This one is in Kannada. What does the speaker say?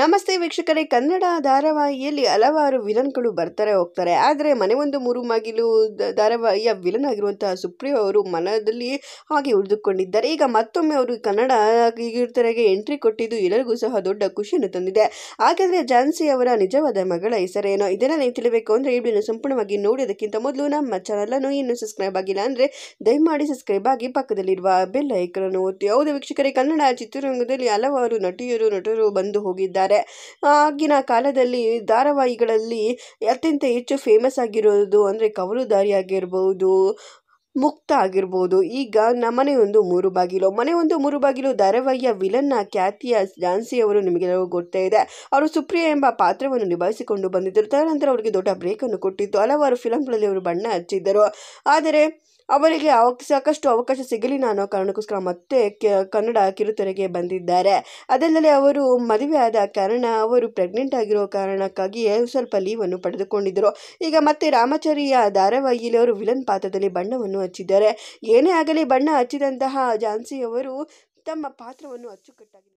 ನಮಸ್ತೆ ವೀಕ್ಷಕರೇ ಕನ್ನಡ ಧಾರಾವಾಹಿಯಲ್ಲಿ ಹಲವಾರು ವಿಲನ್ಗಳು ಬರ್ತಾರೆ ಹೋಗ್ತಾರೆ ಆದರೆ ಮನೆ ಒಂದು ಮೂರು ಮಾಗಿಲು ಧಾರಾವಾಹಿಯ ವಿಲನ್ ಆಗಿರುವಂತಹ ಸುಪ್ರಿಯ ಅವರು ಮನದಲ್ಲಿ ಹಾಗೆ ಉಳಿದುಕೊಂಡಿದ್ದಾರೆ ಈಗ ಮತ್ತೊಮ್ಮೆ ಅವರು ಕನ್ನಡ ತೆರೆಗೆ ಎಂಟ್ರಿ ಕೊಟ್ಟಿದ್ದು ಎಲ್ಲರಿಗೂ ಸಹ ದೊಡ್ಡ ಖುಷಿಯನ್ನು ತಂದಿದೆ ಹಾಗಾದರೆ ಝಾನ್ಸಿ ಅವರ ನಿಜವಾದ ಮಗಳ ಹೆಸರೇನೋ ಇದನ್ನು ನೀವು ತಿಳಿಬೇಕು ಅಂದರೆ ವಿಡಿಯೋನ ಸಂಪೂರ್ಣವಾಗಿ ನೋಡೋದಕ್ಕಿಂತ ಮೊದಲು ನಮ್ಮ ಚಾನಲನ್ನು ಇನ್ನೂ ಸಬ್ಸ್ಕ್ರೈಬ್ ಆಗಿಲ್ಲ ಅಂದರೆ ದಯಮಾಡಿ ಸಬ್ಸ್ಕ್ರೈಬ್ ಆಗಿ ಪಕ್ಕದಲ್ಲಿರುವ ಬೆಲ್ ಅನ್ನು ಒತ್ತಿ ಹೌದು ವೀಕ್ಷಕರೇ ಕನ್ನಡ ಚಿತ್ರರಂಗದಲ್ಲಿ ಹಲವಾರು ನಟಿಯರು ನಟರು ಬಂದು ಹೋಗಿದ್ದಾರೆ ಮಾಡಿದ್ದಾರೆ ಆಗಿನ ಕಾಲದಲ್ಲಿ ಧಾರಾವಾಹಿಗಳಲ್ಲಿ ಅತ್ಯಂತ ಹೆಚ್ಚು ಫೇಮಸ್ ಆಗಿರೋದು ಅಂದರೆ ಕವಲುದಾರಿ ಆಗಿರ್ಬೋದು ಮುಕ್ತ ಆಗಿರ್ಬೋದು ಈಗ ನಮ್ಮನೆ ಒಂದು ಮೂರು ಬಾಗಿಲು ಮನೆ ಒಂದು ಮೂರು ಬಾಗಿಲು ಧಾರಾವಾಹಿಯ ವಿಲನ್ನ ಖ್ಯಾತಿಯ ಝಾನ್ಸಿಯವರು ನಿಮಗೆಲ್ಲವೂ ಗೊತ್ತೇ ಇದೆ ಅವರು ಸುಪ್ರಿಯ ಎಂಬ ಪಾತ್ರವನ್ನು ನಿಭಾಯಿಸಿಕೊಂಡು ಬಂದಿದ್ದರು ತದನಂತರ ಅವರಿಗೆ ದೊಡ್ಡ ಬ್ರೇಕನ್ನು ಕೊಟ್ಟಿತ್ತು ಹಲವಾರು ಫಿಲಮ್ಗಳಲ್ಲಿ ಅವರು ಬಣ್ಣ ಹಚ್ಚಿದ್ದರು ಆದರೆ ಅವರಿಗೆ ಅವ ಸಾಕಷ್ಟು ಅವಕಾಶ ಸಿಗಲಿಲ್ಲ ಅನ್ನೋ ಕಾರಣಕ್ಕೋಸ್ಕರ ಮತ್ತೆ ಕನ್ನಡ ಕಿರುತೆರೆಗೆ ಬಂದಿದ್ದಾರೆ ಅದಲ್ಲದೆ ಅವರು ಮದುವೆ ಆದ ಕಾರಣ ಅವರು ಪ್ರೆಗ್ನೆಂಟ್ ಆಗಿರೋ ಕಾರಣಕ್ಕಾಗಿ ಸ್ವಲ್ಪ ಲೀವನ್ನು ಪಡೆದುಕೊಂಡಿದ್ದರು ಈಗ ಮತ್ತೆ ರಾಮಚರಿಯ ಧಾರಾವಾಹಿಯಲ್ಲಿ ಅವರು ವಿಲನ್ ಪಾತ್ರದಲ್ಲಿ ಬಣ್ಣವನ್ನು ಹಚ್ಚಿದ್ದಾರೆ ಏನೇ ಆಗಲಿ ಬಣ್ಣ ಹಚ್ಚಿದಂತಹ ಝಾನ್ಸಿಯವರು ತಮ್ಮ ಪಾತ್ರವನ್ನು ಅಚ್ಚುಕಟ್ಟಾಗಿ